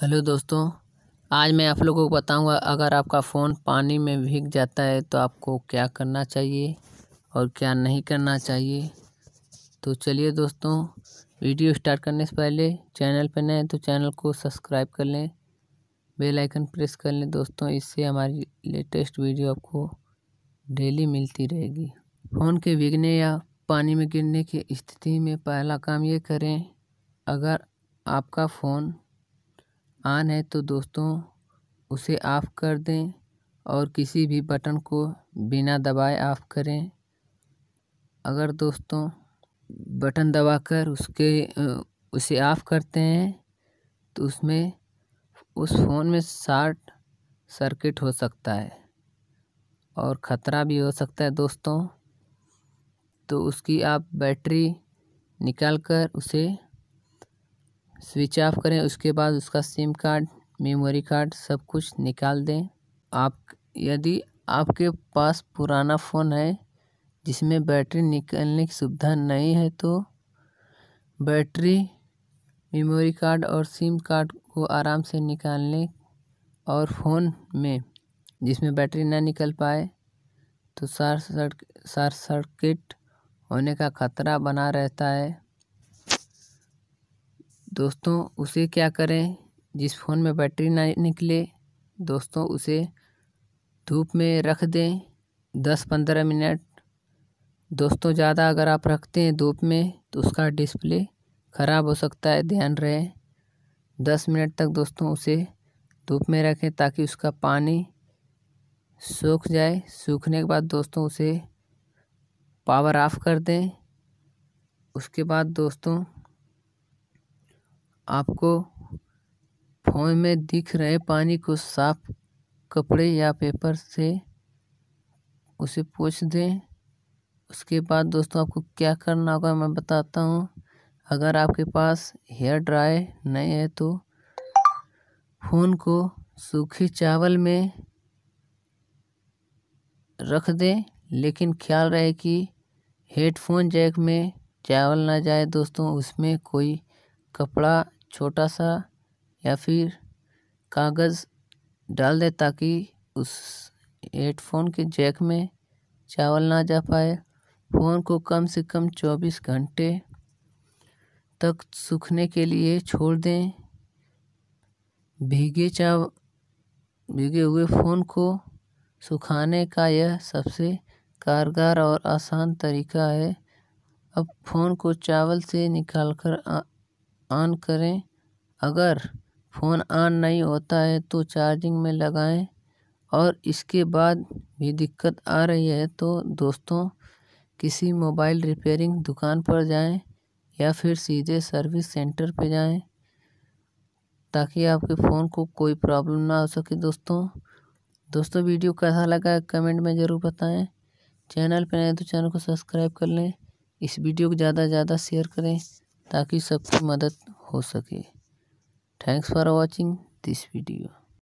hello दोस्तों आज मैं आप लोगों को बताऊंगा अगर आपका फ़ोन पानी में भीग जाता है तो आपको क्या करना चाहिए और क्या नहीं करना चाहिए तो चलिए दोस्तों वीडियो स्टार्ट करने से पहले चैनल पर नए तो चैनल को सब्सक्राइब कर लें बेल आइकन प्रेस कर लें दोस्तों इससे हमारी लेटेस्ट वीडियो आपको डेली मिलती रहेगी फ़ोन के भीगने या पानी में गिरने की स्थिति में पहला काम ये करें अगर आपका फ़ोन आन है तो दोस्तों उसे ऑफ़ कर दें और किसी भी बटन को बिना दबाए ऑफ़ करें अगर दोस्तों बटन दबाकर उसके उसे ऑफ़ करते हैं तो उसमें उस फ़ोन में शार्ट सर्किट हो सकता है और ख़तरा भी हो सकता है दोस्तों तो उसकी आप बैटरी निकाल कर उसे स्विच ऑफ करें उसके बाद उसका सिम कार्ड मेमोरी कार्ड सब कुछ निकाल दें आप यदि आपके पास पुराना फ़ोन है जिसमें बैटरी निकलने की सुविधा नहीं है तो बैटरी मेमोरी कार्ड और सिम कार्ड को आराम से निकालने और फ़ोन में जिसमें बैटरी ना निकल पाए तो शार्ट सर्किट होने का खतरा बना रहता है दोस्तों उसे क्या करें जिस फ़ोन में बैटरी ना निकले दोस्तों उसे धूप में रख दें दस पंद्रह मिनट दोस्तों ज़्यादा अगर आप रखते हैं धूप में तो उसका डिस्प्ले ख़राब हो सकता है ध्यान रहे दस मिनट तक दोस्तों उसे धूप में रखें ताकि उसका पानी सूख जाए सूखने के बाद दोस्तों उसे पावर ऑफ़ कर दें उसके बाद दोस्तों आपको फोन में दिख रहे पानी को साफ कपड़े या पेपर से उसे पोछ दें उसके बाद दोस्तों आपको क्या करना होगा मैं बताता हूँ अगर आपके पास हेयर ड्राई नहीं है तो फ़ोन को सूखे चावल में रख दें लेकिन ख्याल रहे कि हेडफोन जैक में चावल ना जाए दोस्तों उसमें कोई कपड़ा छोटा सा या फिर कागज़ डाल दें ताकि उस हेडफोन के जैक में चावल ना जा पाए फ़ोन को कम से कम चौबीस घंटे तक सूखने के लिए छोड़ दें भीगे चाव भीगे हुए फ़ोन को सुखाने का यह सबसे कारगर और आसान तरीका है अब फ़ोन को चावल से निकालकर ऑन करें अगर फ़ोन ऑन नहीं होता है तो चार्जिंग में लगाएँ और इसके बाद भी दिक्कत आ रही है तो दोस्तों किसी मोबाइल रिपेयरिंग दुकान पर जाएँ या फिर सीधे सर्विस सेंटर पर जाएँ ताकि आपके फ़ोन को कोई प्रॉब्लम ना हो सके दोस्तों दोस्तों वीडियो कैसा लगा कमेंट में ज़रूर बताएं चैनल पर नए तो चैनल को सब्सक्राइब कर लें इस वीडियो को ज़्यादा से ज़्यादा शेयर करें ताकि सबकी मदद हो सके thanks for watching this video